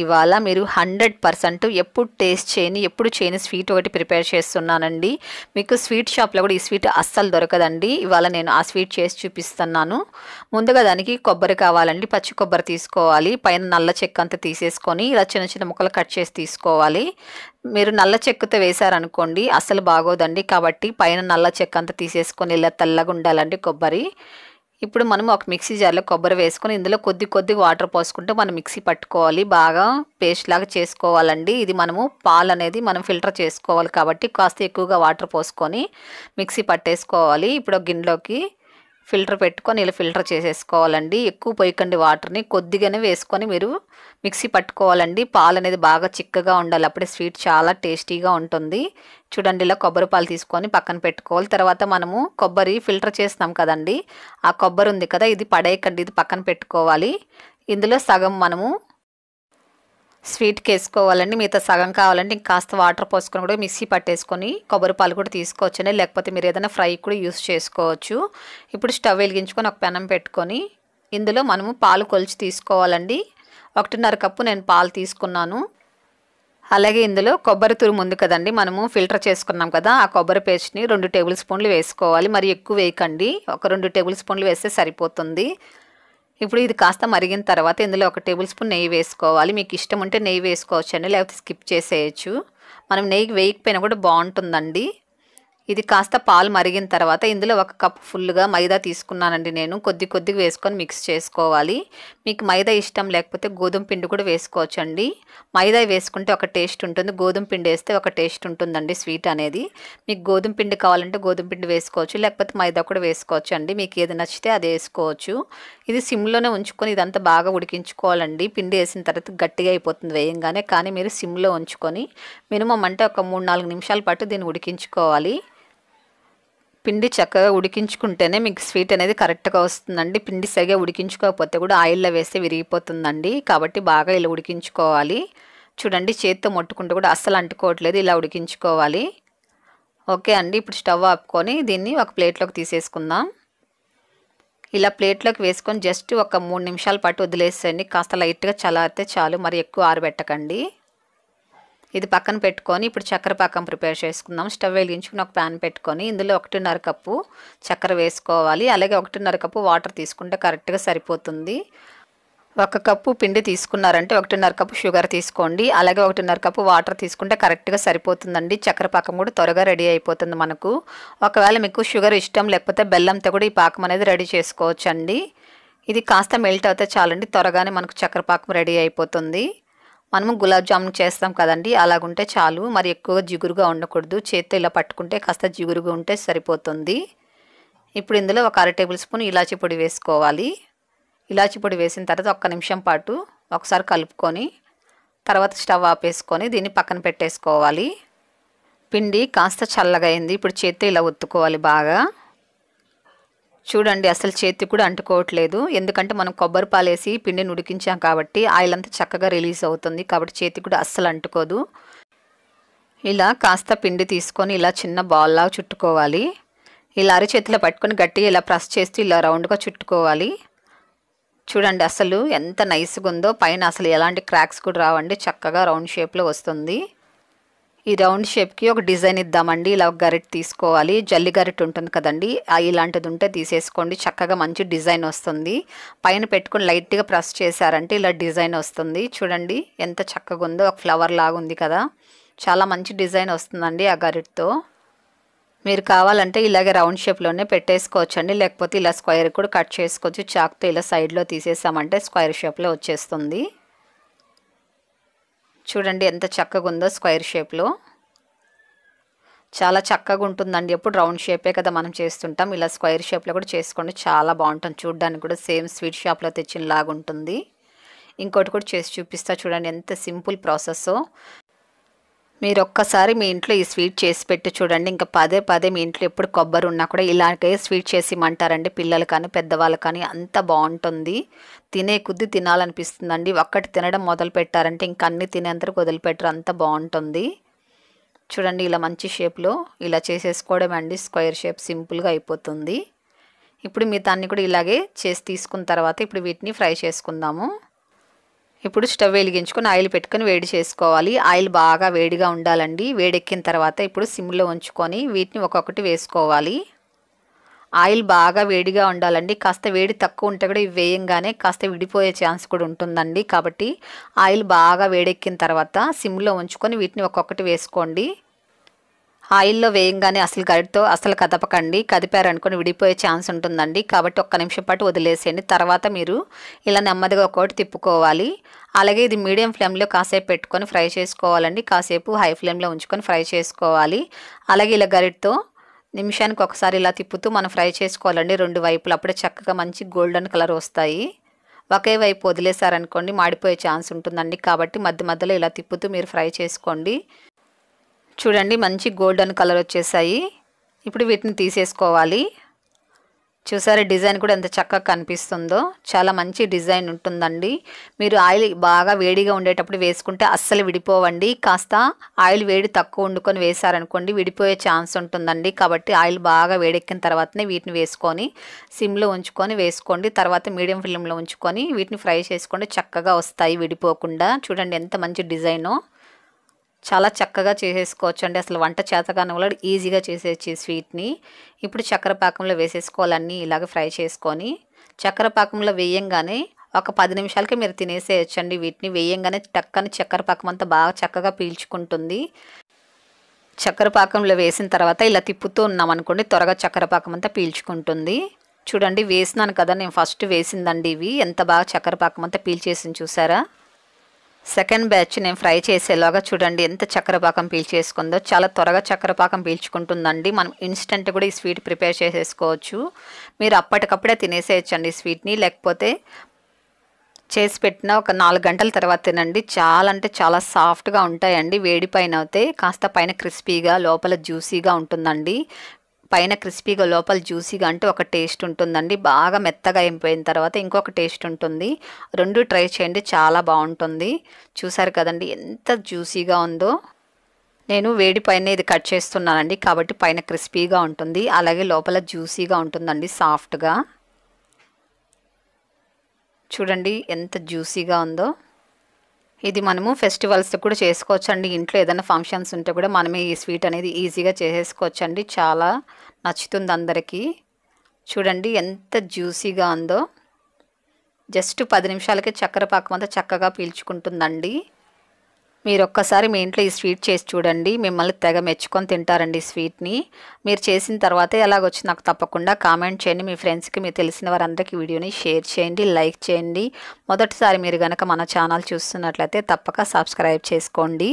ఇవాళ మీరు hundred percent ఎప్పుడు టేస్ట్ చేయని ఎప్పుడు చేయని స్వీట్ ఒకటి ప్రిపేర్ చేస్తున్నానండి మీకు స్వీట్ షాప్లో కూడా ఈ స్వీట్ అస్సలు దొరకదండి ఇవాళ నేను ఆ స్వీట్ చేసి చూపిస్తున్నాను ముందుగా దానికి కొబ్బరి కావాలండి పచ్చి కొబ్బరి తీసుకోవాలి పైన నల్ల చెక్క అంతా తీసేసుకొని ఇలా చిన్న చిన్న ముక్కలు కట్ చేసి తీసుకోవాలి మీరు నల్ల చెక్కతో వేశారనుకోండి అస్సలు బాగోదండి కాబట్టి పైన నల్ల చెక్క అంతా తీసేసుకొని ఇలా తెల్లగా ఉండాలండి కొబ్బరి ఇప్పుడు మనం ఒక మిక్సీ జార్లో కొబ్బరి వేసుకొని ఇందులో కొద్ది కొద్ది వాటర్ పోసుకుంటే మనం మిక్సీ పట్టుకోవాలి బాగా పేస్ట్ లాగా చేసుకోవాలండి ఇది మనము పాలు అనేది మనం ఫిల్టర్ చేసుకోవాలి కాబట్టి కాస్త ఎక్కువగా వాటర్ పోసుకొని మిక్సీ పట్టేసుకోవాలి ఇప్పుడు గిన్నెలోకి ఫిల్టర్ పెట్టుకొని ఇలా ఫిల్టర్ చేసేసుకోవాలండి ఎక్కువ పోయకండి వాటర్ని కొద్దిగానే వేసుకొని మీరు మిక్సీ పట్టుకోవాలండి పాలు అనేది బాగా చిక్కగా ఉండాలి అప్పుడే స్వీట్ చాలా టేస్టీగా ఉంటుంది చూడండి ఇలా కొబ్బరి పాలు తీసుకొని పక్కన పెట్టుకోవాలి తర్వాత మనము కొబ్బరి ఫిల్టర్ చేస్తాం కదండి ఆ కొబ్బరి ఉంది కదా ఇది పడేయకండి ఇది పక్కన పెట్టుకోవాలి ఇందులో సగం మనము స్వీట్కి వేసుకోవాలండి మిగతా సగం కావాలంటే కాస్త వాటర్ పోసుకొని కూడా మిక్సీ పట్టేసుకొని కొబ్బరి పాలు కూడా తీసుకోవచ్చండి లేకపోతే మీరు ఏదైనా ఫ్రై కూడా యూస్ చేసుకోవచ్చు ఇప్పుడు స్టవ్ వెలిగించుకొని ఒక పెనం పెట్టుకొని ఇందులో మనము పాలు కొలిచి తీసుకోవాలండి ఒకటిన్నర కప్పు నేను పాలు తీసుకున్నాను అలాగే ఇందులో కొబ్బరి తురుము ఉంది కదండి మనము ఫిల్టర్ చేసుకున్నాం కదా ఆ కొబ్బరి పేస్ట్ని రెండు టేబుల్ స్పూన్లు వేసుకోవాలి మరి ఎక్కువ వేయకండి ఒక రెండు టేబుల్ స్పూన్లు వేస్తే సరిపోతుంది ఇప్పుడు ఇది కాస్త మరిగిన తర్వాత ఇందులో ఒక టేబుల్ స్పూన్ నెయ్యి వేసుకోవాలి మీకు ఇష్టం ఉంటే నెయ్యి వేసుకోవచ్చండి లేకపోతే స్కిప్ చేసేయచ్చు మనం నెయ్యి వేయకపోయినా కూడా బాగుంటుందండి ఇది కాస్త పాలు మరిగిన తర్వాత ఇందులో ఒక కప్ ఫుల్గా మైదా తీసుకున్నానండి నేను కొద్ది కొద్దిగా వేసుకొని మిక్స్ చేసుకోవాలి మీకు మైదా ఇష్టం లేకపోతే గోధుమ పిండి కూడా వేసుకోవచ్చండి మైదా వేసుకుంటే ఒక టేస్ట్ ఉంటుంది గోధుమ పిండి వేస్తే ఒక టేస్ట్ ఉంటుందండి స్వీట్ అనేది మీకు గోధుమ పిండి కావాలంటే గోధుమ పిండి వేసుకోవచ్చు లేకపోతే మైదా కూడా వేసుకోవచ్చు అండి మీకు ఏది నచ్చితే అది వేసుకోవచ్చు ఇది సిమ్లోనే ఉంచుకొని ఇదంతా బాగా ఉడికించుకోవాలండి పిండి వేసిన తర్వాత గట్టిగా అయిపోతుంది వేయంగానే కానీ మీరు సిమ్లో ఉంచుకొని మినిమం అంటే ఒక మూడు నాలుగు నిమిషాల పాటు దీన్ని ఉడికించుకోవాలి పిండి చక్కగా ఉడికించుకుంటేనే మీకు స్వీట్ అనేది కరెక్ట్గా వస్తుందండి పిండి సరిగా ఉడికించుకోకపోతే కూడా ఆయిల్లో వేస్తే విరిగిపోతుందండి కాబట్టి బాగా ఇలా ఉడికించుకోవాలి చూడండి చేతితో ముట్టుకుంటే కూడా అస్సలు అంటుకోవట్లేదు ఇలా ఉడికించుకోవాలి ఓకే అండి ఇప్పుడు స్టవ్ ఆపుకొని దీన్ని ఒక ప్లేట్లోకి తీసేసుకుందాం ఇలా ప్లేట్లోకి వేసుకొని జస్ట్ ఒక మూడు నిమిషాల పాటు వదిలేసేయండి కాస్త లైట్గా చలారితే చాలు మరి ఎక్కువ ఆరబెట్టకండి ఇది పక్కన పెట్టుకొని ఇప్పుడు చక్కెర పాకం ప్రిపేర్ చేసుకుందాం స్టవ్ వెలిగించుకుని ఒక ప్యాన్ పెట్టుకొని ఇందులో ఒకటిన్నర కప్పు చక్కెర వేసుకోవాలి అలాగే ఒకటిన్నర కప్పు వాటర్ తీసుకుంటే కరెక్ట్గా సరిపోతుంది ఒక కప్పు పిండి తీసుకున్నారంటే ఒకటిన్నర కప్పు షుగర్ తీసుకోండి అలాగే ఒకటిన్నర కప్పు వాటర్ తీసుకుంటే కరెక్ట్గా సరిపోతుందండి చక్కెర పాకం కూడా త్వరగా రెడీ అయిపోతుంది మనకు ఒకవేళ మీకు షుగర్ ఇష్టం లేకపోతే బెల్లంతో కూడా ఈ పాకం అనేది రెడీ చేసుకోవచ్చండి ఇది కాస్త మెల్ట్ అవుతే చాలండి త్వరగానే మనకు చక్కెర పాకం రెడీ అయిపోతుంది మనము గులాబ్ జామున్ చేస్తాం కదండి అలాగుంటే చాలు మరి ఎక్కువగా జిగురుగా ఉండకూడదు చేత్తో ఇలా పట్టుకుంటే కాస్త జిగురుగా ఉంటే సరిపోతుంది ఇప్పుడు ఇందులో ఒక అర టేబుల్ స్పూన్ ఇలాచి పొడి వేసుకోవాలి ఇలాచి పొడి వేసిన తర్వాత ఒక్క నిమిషం పాటు ఒకసారి కలుపుకొని తర్వాత స్టవ్ ఆపేసుకొని దీన్ని పక్కన పెట్టేసుకోవాలి పిండి కాస్త చల్లగా అయింది ఇప్పుడు చేత్తో ఇలా ఒత్తుకోవాలి బాగా చూడండి అసలు చేతి కూడా అంటుకోవట్లేదు ఎందుకంటే మనం కొబ్బరి పాలేసి పిండిని ఉడికించాం కాబట్టి ఆయిల్ అంతా చక్కగా రిలీజ్ అవుతుంది కాబట్టి చేతి కూడా అస్సలు అంటుకోదు ఇలా కాస్త పిండి తీసుకొని ఇలా చిన్న బాల్లా చుట్టుకోవాలి ఇలా అరచేతిలో పట్టుకొని గట్టిగా ఇలా ప్రెస్ చేస్తూ ఇలా రౌండ్గా చుట్టుకోవాలి చూడండి అసలు ఎంత నైస్గా ఉందో పైన అసలు ఎలాంటి క్రాక్స్ కూడా రావండి చక్కగా రౌండ్ షేప్లో వస్తుంది ఈ రౌండ్ షేప్కి ఒక డిజైన్ ఇద్దామండి ఇలా ఒక గరిట తీసుకోవాలి జల్లి గరిట ఉంటుంది కదండి ఇలాంటిది ఉంటే తీసేసుకోండి చక్కగా మంచి డిజైన్ వస్తుంది పైన పెట్టుకుని లైట్గా ప్రెస్ చేశారంటే ఇలా డిజైన్ వస్తుంది చూడండి ఎంత చక్కగా ఉందో ఒక ఫ్లవర్ లాగా ఉంది కదా చాలా మంచి డిజైన్ వస్తుందండి ఆ గరిటతో మీరు కావాలంటే ఇలాగే రౌండ్ షేప్లోనే పెట్టేసుకోవచ్చండి లేకపోతే ఇలా స్క్వేర్ కూడా కట్ చేసుకోవచ్చు చాక్తో ఇలా సైడ్లో తీసేసామంటే స్క్వేర్ షేప్లో వచ్చేస్తుంది చూడండి ఎంత చక్కగా ఉందో స్క్వేర్ షేప్లో చాలా చక్కగా ఉంటుందండి ఎప్పుడు రౌండ్ షేపే కదా మనం చేస్తుంటాం ఇలా స్క్వేర్ షేప్లో కూడా చేసుకోండి చాలా బాగుంటుంది చూడడానికి కూడా సేమ్ స్వీట్ షాప్లో తెచ్చిన ఉంటుంది ఇంకోటి కూడా చేసి చూపిస్తా చూడండి ఎంత సింపుల్ ప్రాసెస్ మీరు ఒక్కసారి మీ ఇంట్లో ఈ స్వీట్ చేసి పెట్టి చూడండి ఇంకా పదే పదే మీ ఇంట్లో ఎప్పుడు కొబ్బరి ఉన్నా కూడా ఇలాగే స్వీట్ చేసి ఇమ్మంటారండి పిల్లలు కానీ పెద్దవాళ్ళు కానీ అంత బాగుంటుంది తినే కొద్ది తినాలనిపిస్తుందండి ఒక్కటి తినడం మొదలు పెట్టారంటే ఇంక అన్ని తినేంతరకు వదిలిపెట్టరు అంత బాగుంటుంది చూడండి ఇలా మంచి షేప్లో ఇలా చేసేసుకోవడం అండి స్క్వేర్ షేప్ సింపుల్గా అయిపోతుంది ఇప్పుడు మీ దాన్ని కూడా ఇలాగే చేసి తీసుకున్న తర్వాత ఇప్పుడు వీటిని ఫ్రై చేసుకుందాము ఇప్పుడు స్టవ్ వెలిగించుకొని ఆయిల్ పెట్టుకొని వేడి చేసుకోవాలి ఆయిల్ బాగా వేడిగా ఉండాలండి వేడెక్కిన తర్వాత ఇప్పుడు సిమ్లో ఉంచుకొని వీటిని ఒక్కొక్కటి వేసుకోవాలి ఆయిల్ బాగా వేడిగా ఉండాలండి కాస్త వేడి తక్కువ ఉంటే కూడా ఇవి వేయంగానే కాస్త విడిపోయే ఛాన్స్ కూడా ఉంటుందండి కాబట్టి ఆయిల్ బాగా వేడెక్కిన తర్వాత సిమ్లో ఉంచుకొని వీటిని ఒక్కొక్కటి వేసుకోండి ఆయిల్లో వేయంగానే అసలు గడితో అసలు కదపకండి కదిపారనుకొని విడిపోయే ఛాన్స్ ఉంటుందండి కాబట్టి ఒక్క నిమిషం పాటు వదిలేసేయండి తర్వాత మీరు ఇలా నెమ్మదిగా ఒక్కొక్కటి తిప్పుకోవాలి అలాగే ఇది మీడియం ఫ్లేమ్లో కాసేపు పెట్టుకొని ఫ్రై చేసుకోవాలండి కాసేపు హై ఫ్లేమ్లో ఉంచుకొని ఫ్రై చేసుకోవాలి అలాగే ఇలా గరిటతో నిమిషానికి ఒకసారి ఇలా తిప్పుతూ మనం ఫ్రై చేసుకోవాలండి రెండు వైపులు అప్పుడే చక్కగా మంచి గోల్డెన్ కలర్ వస్తాయి ఒకే వైపు వదిలేశారనుకోండి మాడిపోయే ఛాన్స్ ఉంటుందండి కాబట్టి మధ్య మధ్యలో ఇలా తిప్పుతూ మీరు ఫ్రై చేసుకోండి చూడండి మంచి గోల్డెన్ కలర్ వచ్చేసాయి ఇప్పుడు వీటిని తీసేసుకోవాలి చూసారా డిజైన్ కూడా ఎంత చక్కగా కనిపిస్తుందో చాలా మంచి డిజైన్ ఉంటుందండి మీరు ఆయిల్ బాగా వేడిగా ఉండేటప్పుడు వేసుకుంటే అస్సలు విడిపోవండి కాస్త ఆయిల్ వేడి తక్కువ వండుకొని వేశారనుకోండి విడిపోయే ఛాన్స్ ఉంటుందండి కాబట్టి ఆయిల్ బాగా వేడెక్కిన తర్వాతనే వీటిని వేసుకొని సిమ్లో ఉంచుకొని వేసుకోండి తర్వాత మీడియం ఫ్లేమ్లో ఉంచుకొని వీటిని ఫ్రై చేసుకోండి చక్కగా వస్తాయి విడిపోకుండా చూడండి ఎంత మంచి డిజైనో చాలా చక్కగా చేసేసుకోవచ్చు అండి అసలు వంట చేతగానే వాళ్ళు ఈజీగా చేసేసి స్వీట్ని ఇప్పుడు చక్కెర పాకంలో వేసేసుకోవాలన్నీ ఇలాగ ఫ్రై చేసుకొని చక్కెర పాకంలో వేయంగానే ఒక పది నిమిషాలకి మీరు అండి వీటిని వేయంగానే టక్కని చక్కెర పాకం అంతా బాగా చక్కగా పీల్చుకుంటుంది చక్కెర పాకంలో వేసిన తర్వాత ఇలా తిప్పుతూ ఉన్నాం అనుకోండి త్వరగా చక్కెర పాకం అంతా పీల్చుకుంటుంది చూడండి వేసినాను కదా నేను ఫస్ట్ వేసిందండి ఇవి ఎంత బాగా చక్కెర పాకం అంతా పీల్చేసింది చూసారా సెకండ్ బ్యాచ్ నేను ఫ్రై చేసేలాగా చూడండి ఎంత చక్కెరపాకం పీల్చేసుకుందో చాలా త్వరగా చక్కెరపాకం పీల్చుకుంటుందండి మనం ఇన్స్టెంట్ కూడా ఈ స్వీట్ ప్రిపేర్ చేసేసుకోవచ్చు మీరు అప్పటికప్పుడే తినేసేయచ్చండి స్వీట్ని లేకపోతే చేసి పెట్టిన ఒక నాలుగు గంటల తర్వాత తినండి చాలా అంటే చాలా సాఫ్ట్గా ఉంటాయండి వేడి పైన అయితే కాస్త పైన క్రిస్పీగా లోపల జ్యూసీగా ఉంటుందండి పైన క్రిస్పీగా లోపల జ్యూసీగా అంటే ఒక టేస్ట్ ఉంటుందండి బాగా మెత్తగా అయిపోయిన తర్వాత ఇంకొక టేస్ట్ ఉంటుంది రెండు ట్రై చేయండి చాలా బాగుంటుంది చూసారు కదండి ఎంత జ్యూసీగా ఉందో నేను వేడి పైన ఇది కట్ చేస్తున్నానండి కాబట్టి పైన క్రిస్పీగా ఉంటుంది అలాగే లోపల జ్యూసీగా ఉంటుందండి సాఫ్ట్గా చూడండి ఎంత జ్యూసీగా ఉందో ఇది మనము ఫెస్టివల్స్ కూడా చేసుకోవచ్చు అండి ఇంట్లో ఏదైనా ఫంక్షన్స్ ఉంటే కూడా మనమే ఈ స్వీట్ అనేది ఈజీగా చేసేసుకోవచ్చు అండి చాలా నచ్చుతుంది అందరికీ చూడండి ఎంత జ్యూసీగా ఉందో జస్ట్ పది నిమిషాలకే చక్కెర పాకం అంతా చక్కగా పీల్చుకుంటుందండి మీరు ఒక్కసారి మీ ఇంట్లో ఈ స్వీట్ చేసి చూడండి మిమ్మల్ని తెగ మెచ్చుకొని తింటారండి ఈ స్వీట్ని మీరు చేసిన తర్వాత ఎలాగొచ్చి నాకు తప్పకుండా కామెంట్ చేయండి మీ ఫ్రెండ్స్కి మీరు తెలిసిన వారందరికీ వీడియోని షేర్ చేయండి లైక్ చేయండి మొదటిసారి మీరు కనుక మన ఛానల్ చూస్తున్నట్లయితే తప్పక సబ్స్క్రైబ్ చేసుకోండి